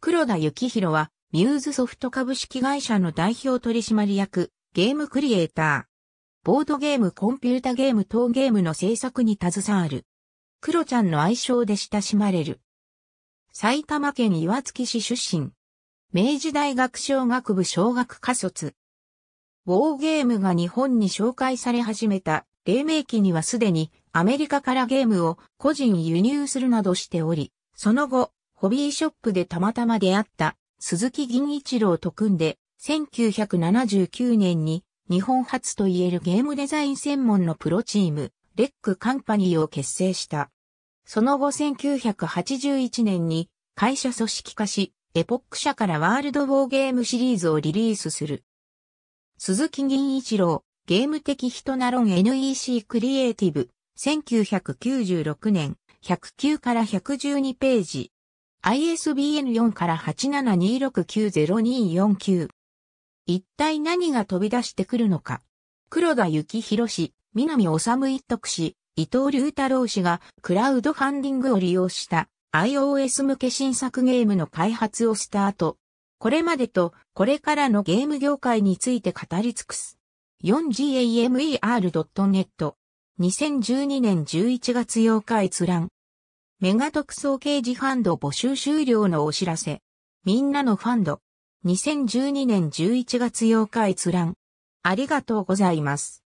黒田幸宏は、ミューズソフト株式会社の代表取締役、ゲームクリエイター。ボードゲーム、コンピュータゲーム等ゲームの制作に携わる。黒ちゃんの愛称で親しまれる。埼玉県岩槻市出身。明治大学小学部小学科卒。ウォーゲームが日本に紹介され始めた、黎明期にはすでにアメリカからゲームを個人輸入するなどしており、その後、ホビーショップでたまたま出会った鈴木銀一郎と組んで、1979年に日本初といえるゲームデザイン専門のプロチーム、レックカンパニーを結成した。その後1981年に会社組織化し、エポック社からワールドウォーゲームシリーズをリリースする。鈴木銀一郎、ゲーム的人な論 NEC クリエイティブ、1996年、109から112ページ。ISBN 4から872690249。一体何が飛び出してくるのか。黒田幸宏氏、南治一徳氏、伊藤隆太郎氏がクラウドファンディングを利用した iOS 向け新作ゲームの開発をスタート。これまでとこれからのゲーム業界について語り尽くす。4gamer.net 2012年11月8日閲覧。メガ特装刑事ファンド募集終了のお知らせ。みんなのファンド。2012年11月8日閲覧。ありがとうございます。